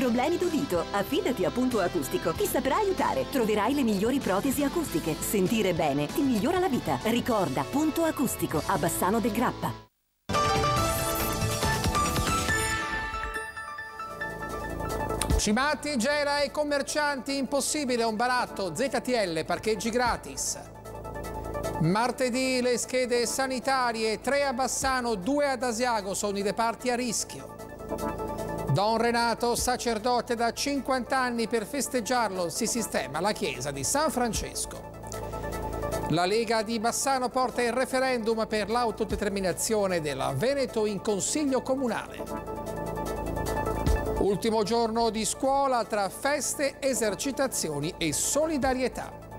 Problemi d'udito? Affidati a Punto Acustico, ti saprà aiutare. Troverai le migliori protesi acustiche. Sentire bene ti migliora la vita. Ricorda Punto Acustico a Bassano del Grappa. Cimati, Gera e commercianti, impossibile un baratto, ZTL, parcheggi gratis. Martedì le schede sanitarie, 3 a Bassano, 2 ad Asiago sono i reparti a rischio. Don Renato, sacerdote da 50 anni, per festeggiarlo si sistema la chiesa di San Francesco. La Lega di Bassano porta il referendum per l'autodeterminazione della Veneto in Consiglio Comunale. Ultimo giorno di scuola tra feste, esercitazioni e solidarietà.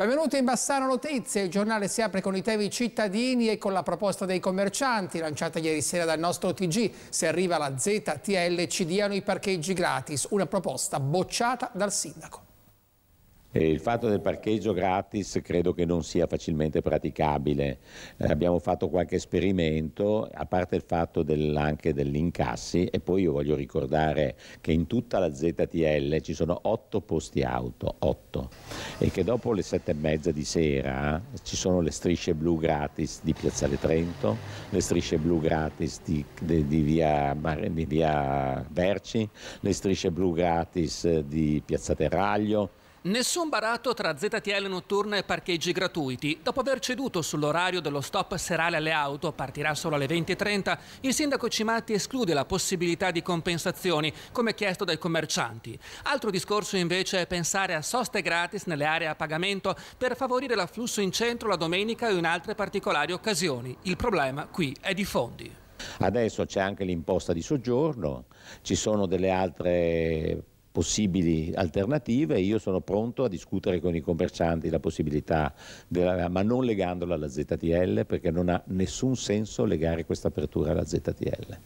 Benvenuti in Bassano Notizie, il giornale si apre con i temi cittadini e con la proposta dei commercianti lanciata ieri sera dal nostro TG. Se arriva la ZTL ci diano i parcheggi gratis, una proposta bocciata dal sindaco il fatto del parcheggio gratis credo che non sia facilmente praticabile. Eh, abbiamo fatto qualche esperimento, a parte il fatto del, anche degli incassi, e poi io voglio ricordare che in tutta la ZTL ci sono otto posti auto, otto, e che dopo le sette e mezza di sera ci sono le strisce blu gratis di Piazzale Trento, le strisce blu gratis di, di, di, via, di via Verci, le strisce blu gratis eh, di Piazza Terraglio Nessun baratto tra ZTL notturna e parcheggi gratuiti. Dopo aver ceduto sull'orario dello stop serale alle auto, partirà solo alle 20.30, il sindaco Cimatti esclude la possibilità di compensazioni, come chiesto dai commercianti. Altro discorso invece è pensare a soste gratis nelle aree a pagamento per favorire l'afflusso in centro la domenica o in altre particolari occasioni. Il problema qui è di fondi. Adesso c'è anche l'imposta di soggiorno, ci sono delle altre possibili alternative e io sono pronto a discutere con i commercianti la possibilità, della, ma non legandola alla ZTL perché non ha nessun senso legare questa apertura alla ZTL.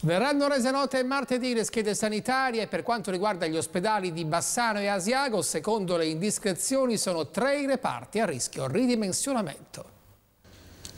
Verranno rese note martedì le schede sanitarie per quanto riguarda gli ospedali di Bassano e Asiago, secondo le indiscrezioni sono tre i reparti a rischio ridimensionamento.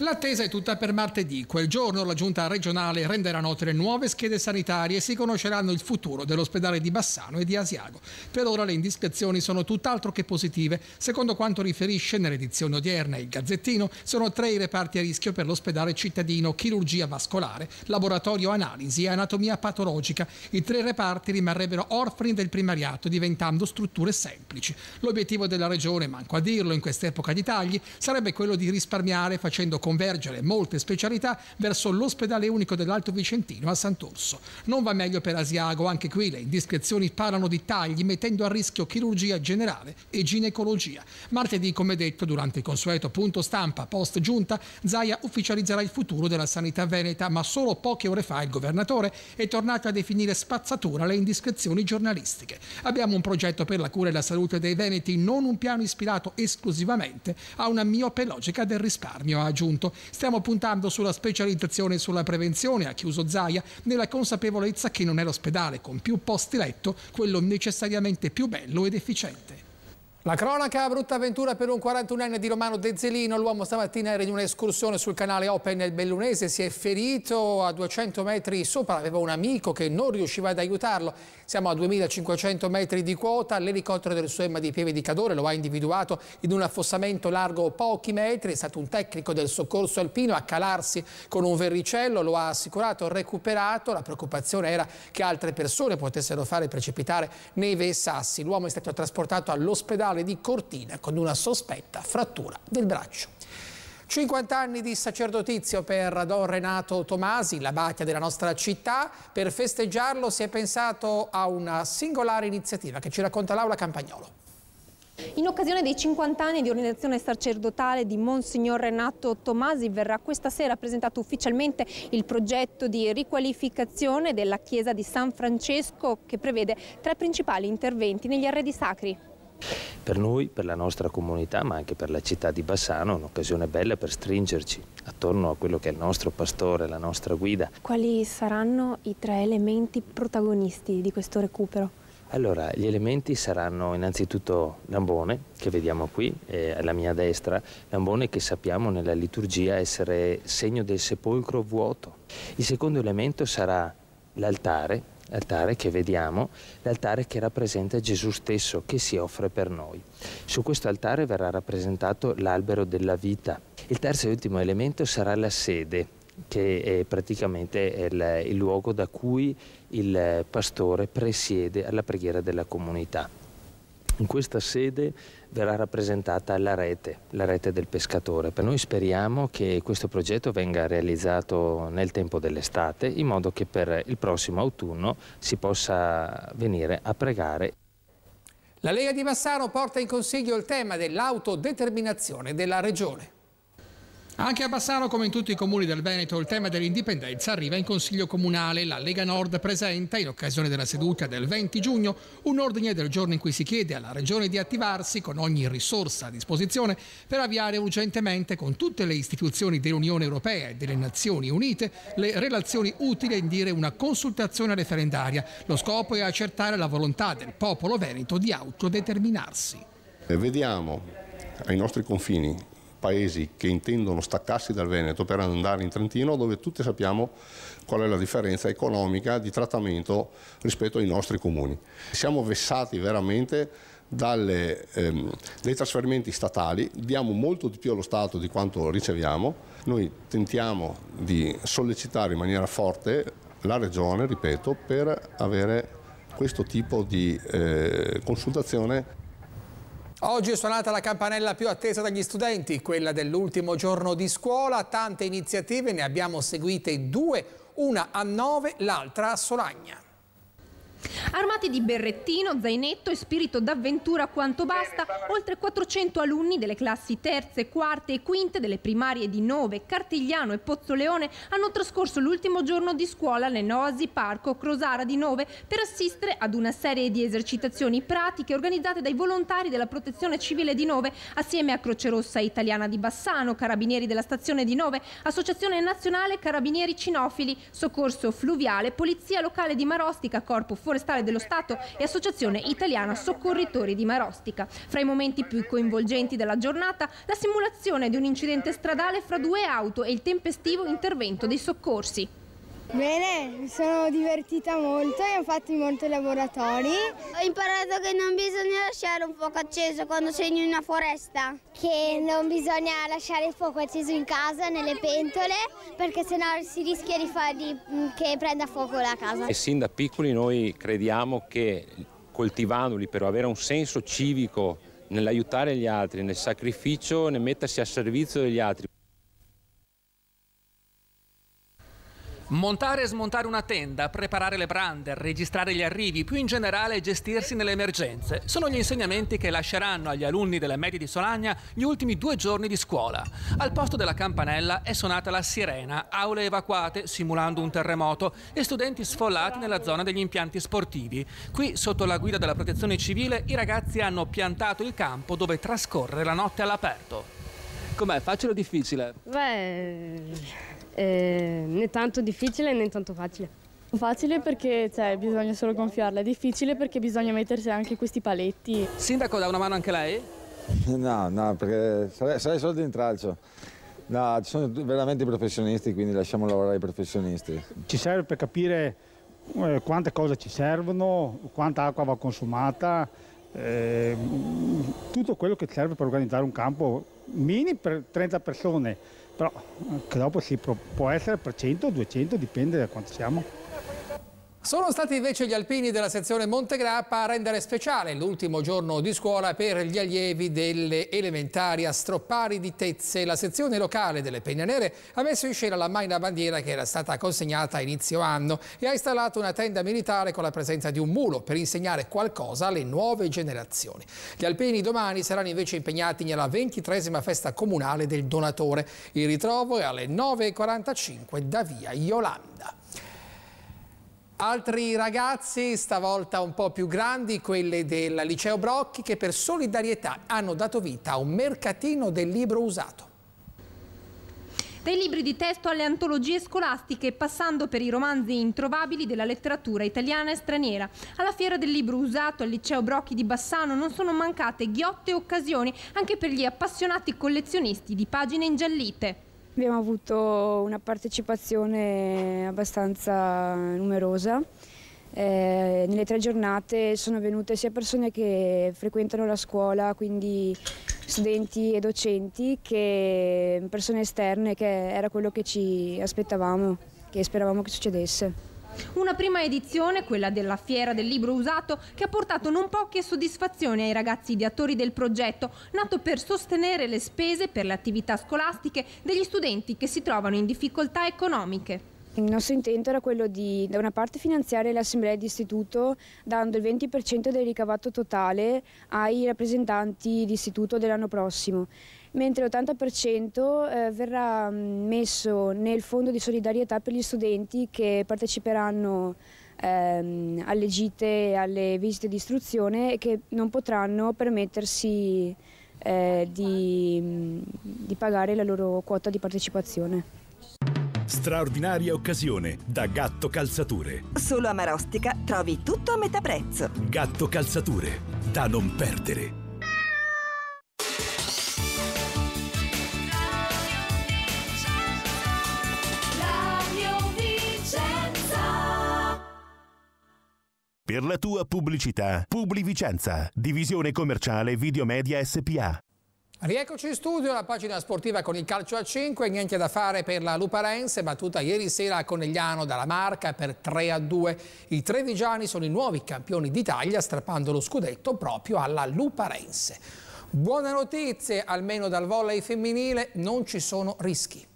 L'attesa è tutta per martedì. Quel giorno la giunta regionale renderà note le nuove schede sanitarie e si conosceranno il futuro dell'ospedale di Bassano e di Asiago. Per ora le indiscrezioni sono tutt'altro che positive. Secondo quanto riferisce nell'edizione odierna il Gazzettino, sono tre i reparti a rischio per l'ospedale cittadino, chirurgia vascolare, laboratorio analisi e anatomia patologica. I tre reparti rimarrebbero orfani del primariato, diventando strutture semplici. L'obiettivo della regione, manco a dirlo in quest'epoca di tagli, sarebbe quello di risparmiare facendo conto convergere molte specialità verso l'ospedale unico dell'Alto Vicentino a Sant'Orso. Non va meglio per Asiago, anche qui le indiscrezioni parlano di tagli mettendo a rischio chirurgia generale e ginecologia. Martedì, come detto, durante il consueto punto stampa post giunta, Zaia ufficializzerà il futuro della sanità veneta, ma solo poche ore fa il governatore è tornato a definire spazzatura le indiscrezioni giornalistiche. Abbiamo un progetto per la cura e la salute dei veneti, non un piano ispirato esclusivamente a una miope logica del risparmio, ha aggiunto appunto. Stiamo puntando sulla specializzazione e sulla prevenzione, ha chiuso Zaia, nella consapevolezza che non è l'ospedale con più posti letto quello necessariamente più bello ed efficiente. La cronaca, brutta avventura per un 41enne di Romano Dezzelino. L'uomo stamattina era in un'escursione sul canale Open nel Bellunese, si è ferito a 200 metri sopra, aveva un amico che non riusciva ad aiutarlo. Siamo a 2500 metri di quota, l'elicottero del suo Emma di Pieve di Cadore lo ha individuato in un affossamento largo pochi metri, è stato un tecnico del soccorso alpino a calarsi con un verricello, lo ha assicurato, recuperato. La preoccupazione era che altre persone potessero fare precipitare neve e sassi. L'uomo è stato trasportato all'ospedale ospedale di Cortina con una sospetta frattura del braccio. 50 anni di sacerdotizio per Don Renato Tomasi, la batia della nostra città. Per festeggiarlo si è pensato a una singolare iniziativa che ci racconta Laura Campagnolo. In occasione dei 50 anni di ordinazione sacerdotale di Monsignor Renato Tomasi verrà questa sera presentato ufficialmente il progetto di riqualificazione della chiesa di San Francesco che prevede tre principali interventi negli arredi sacri. Per noi, per la nostra comunità, ma anche per la città di Bassano, è un'occasione bella per stringerci attorno a quello che è il nostro pastore, la nostra guida. Quali saranno i tre elementi protagonisti di questo recupero? Allora, gli elementi saranno innanzitutto l'ambone, che vediamo qui eh, alla mia destra, l'ambone che sappiamo nella liturgia essere segno del sepolcro vuoto. Il secondo elemento sarà l'altare, l'altare che vediamo, l'altare che rappresenta Gesù stesso che si offre per noi. Su questo altare verrà rappresentato l'albero della vita. Il terzo e ultimo elemento sarà la sede, che è praticamente il, il luogo da cui il pastore presiede alla preghiera della comunità. In questa sede verrà rappresentata la rete, la rete del pescatore. Per noi speriamo che questo progetto venga realizzato nel tempo dell'estate in modo che per il prossimo autunno si possa venire a pregare. La Lega di Massaro porta in consiglio il tema dell'autodeterminazione della Regione. Anche a Bassano, come in tutti i comuni del Veneto, il tema dell'indipendenza arriva in Consiglio Comunale. La Lega Nord presenta, in occasione della seduta del 20 giugno, un ordine del giorno in cui si chiede alla Regione di attivarsi con ogni risorsa a disposizione per avviare urgentemente con tutte le istituzioni dell'Unione Europea e delle Nazioni Unite le relazioni utili a indire una consultazione referendaria. Lo scopo è accertare la volontà del popolo veneto di autodeterminarsi. Vediamo ai nostri confini paesi che intendono staccarsi dal Veneto per andare in Trentino dove tutti sappiamo qual è la differenza economica di trattamento rispetto ai nostri comuni. Siamo vessati veramente dalle, ehm, dai trasferimenti statali, diamo molto di più allo Stato di quanto riceviamo, noi tentiamo di sollecitare in maniera forte la Regione, ripeto, per avere questo tipo di eh, consultazione Oggi è suonata la campanella più attesa dagli studenti, quella dell'ultimo giorno di scuola. Tante iniziative, ne abbiamo seguite due, una a nove, l'altra a Solagna. Armati di berrettino, zainetto e spirito d'avventura quanto basta, oltre 400 alunni delle classi terze, quarte e quinte delle primarie di Nove, Cartigliano e Pozzoleone hanno trascorso l'ultimo giorno di scuola all'Enosi Parco Crosara di Nove per assistere ad una serie di esercitazioni pratiche organizzate dai volontari della Protezione Civile di Nove assieme a Croce Rossa Italiana di Bassano, Carabinieri della Stazione di Nove, Associazione Nazionale Carabinieri Cinofili, Soccorso Fluviale, Polizia Locale di Marostica, Corpo Forestale Forestale dello Stato e Associazione Italiana Soccorritori di Marostica. Fra i momenti più coinvolgenti della giornata, la simulazione di un incidente stradale fra due auto e il tempestivo intervento dei soccorsi. Bene, mi sono divertita molto, e ho fatto molti laboratori. Ho imparato che non bisogna lasciare un fuoco acceso quando sei in una foresta. Che non bisogna lasciare il fuoco acceso in casa, nelle pentole, perché sennò si rischia di fargli, mm, che prenda fuoco la casa. E sin da piccoli noi crediamo che coltivandoli per avere un senso civico nell'aiutare gli altri, nel sacrificio, nel mettersi a servizio degli altri, Montare e smontare una tenda, preparare le brander, registrare gli arrivi, più in generale gestirsi nelle emergenze, sono gli insegnamenti che lasceranno agli alunni delle medie di Solagna gli ultimi due giorni di scuola. Al posto della campanella è suonata la sirena, aule evacuate simulando un terremoto e studenti sfollati nella zona degli impianti sportivi. Qui, sotto la guida della protezione civile, i ragazzi hanno piantato il campo dove trascorre la notte all'aperto. Com'è? Facile o difficile? Beh eh, né tanto difficile né tanto facile. Facile perché cioè, bisogna solo gonfiarla, difficile perché bisogna mettersi anche questi paletti. Sindaco dà una mano anche lei? No, no, perché sarei, sarei solo di intralcio. No, ci sono veramente i professionisti, quindi lasciamo lavorare i professionisti. Ci serve per capire eh, quante cose ci servono, quanta acqua va consumata, eh, tutto quello che serve per organizzare un campo mini per 30 persone però eh, che dopo si può essere per 100 200 dipende da quanto siamo sono stati invece gli alpini della sezione Montegrappa a rendere speciale l'ultimo giorno di scuola per gli allievi delle elementari a Stroppari di Tezze. La sezione locale delle Pegne Nere ha messo in scena la maina bandiera che era stata consegnata a inizio anno e ha installato una tenda militare con la presenza di un mulo per insegnare qualcosa alle nuove generazioni. Gli alpini domani saranno invece impegnati nella ventitresima festa comunale del donatore. Il ritrovo è alle 9.45 da via Iolanda. Altri ragazzi, stavolta un po' più grandi, quelli del Liceo Brocchi, che per solidarietà hanno dato vita a un mercatino del libro usato. Dai libri di testo alle antologie scolastiche, passando per i romanzi introvabili della letteratura italiana e straniera. Alla fiera del libro usato al liceo Brocchi di Bassano non sono mancate ghiotte occasioni anche per gli appassionati collezionisti di pagine ingiallite. Abbiamo avuto una partecipazione abbastanza numerosa. Eh, nelle tre giornate sono venute sia persone che frequentano la scuola, quindi studenti e docenti, che persone esterne, che era quello che ci aspettavamo, che speravamo che succedesse. Una prima edizione, quella della Fiera del Libro Usato, che ha portato non poche soddisfazioni ai ragazzi ideatori del progetto, nato per sostenere le spese per le attività scolastiche degli studenti che si trovano in difficoltà economiche. Il nostro intento era quello di, da una parte, finanziare l'assemblea di istituto dando il 20% del ricavato totale ai rappresentanti di istituto dell'anno prossimo, mentre l'80% eh, verrà mm, messo nel fondo di solidarietà per gli studenti che parteciperanno ehm, alle gite, alle visite di istruzione e che non potranno permettersi eh, di, mm, di pagare la loro quota di partecipazione. Straordinaria occasione da Gatto Calzature. Solo a Marostica trovi tutto a metà prezzo. Gatto Calzature, da non perdere. Per la tua pubblicità, Publi Vicenza, divisione commerciale Videomedia SPA. Rieccoci in studio, la pagina sportiva con il calcio a 5, niente da fare per la Luparense, battuta ieri sera a Conegliano dalla Marca per 3 a 2. I trevigiani sono i nuovi campioni d'Italia, strappando lo scudetto proprio alla Luparense. Buone notizie, almeno dal volley femminile, non ci sono rischi.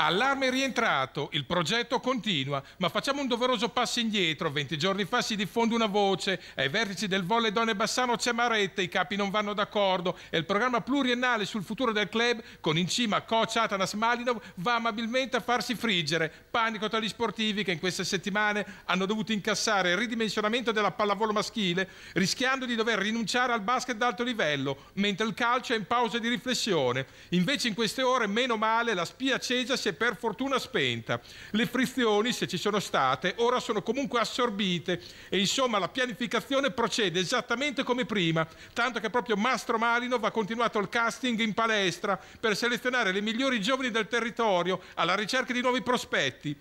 Allarme rientrato, il progetto continua, ma facciamo un doveroso passo indietro. Venti giorni fa si diffonde una voce, ai vertici del volle Donne Bassano c'è Maretta, i capi non vanno d'accordo e il programma pluriennale sul futuro del club, con in cima coach Atanas Malinov, va amabilmente a farsi friggere. Panico tra gli sportivi che in queste settimane hanno dovuto incassare il ridimensionamento della pallavolo maschile, rischiando di dover rinunciare al basket d'alto livello, mentre il calcio è in pausa di riflessione. Invece in queste ore, meno male, la spia Cegia si invece per fortuna spenta. Le frizioni, se ci sono state, ora sono comunque assorbite e insomma la pianificazione procede esattamente come prima, tanto che proprio Mastro Malinov va continuato il casting in palestra per selezionare le migliori giovani del territorio alla ricerca di nuovi prospetti.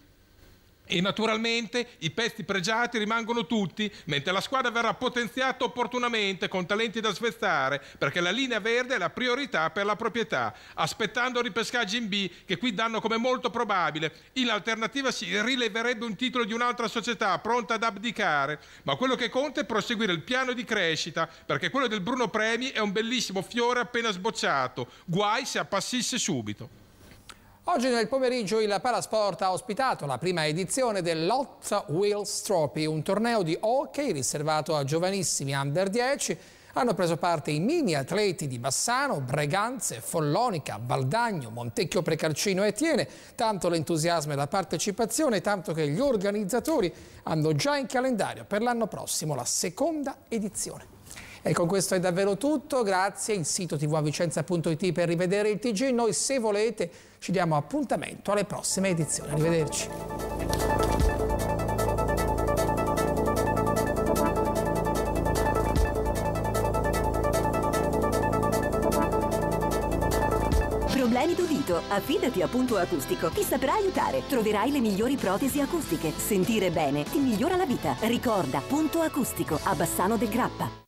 E naturalmente i pezzi pregiati rimangono tutti, mentre la squadra verrà potenziata opportunamente con talenti da svezzare, perché la linea verde è la priorità per la proprietà, aspettando ripescaggi in B che qui danno come molto probabile. In alternativa si rileverebbe un titolo di un'altra società pronta ad abdicare, ma quello che conta è proseguire il piano di crescita, perché quello del Bruno Premi è un bellissimo fiore appena sbocciato, guai se appassisse subito. Oggi nel pomeriggio il Parasport ha ospitato la prima edizione dell'Hot Wheels Trophy, un torneo di hockey riservato a giovanissimi under 10. Hanno preso parte i mini atleti di Bassano, Breganze, Follonica, Valdagno, Montecchio Precalcino e Tiene. Tanto l'entusiasmo e la partecipazione, tanto che gli organizzatori hanno già in calendario per l'anno prossimo la seconda edizione. E con questo è davvero tutto, grazie, il sito tvavicenza.it per rivedere il TG, noi se volete ci diamo appuntamento alle prossime edizioni, arrivederci. Problemi d'udito? Affidati a Punto Acustico. Ti saprà aiutare. Troverai le migliori protesi acustiche. Sentire bene ti migliora la vita. Ricorda Punto Acustico a Bassano del Grappa.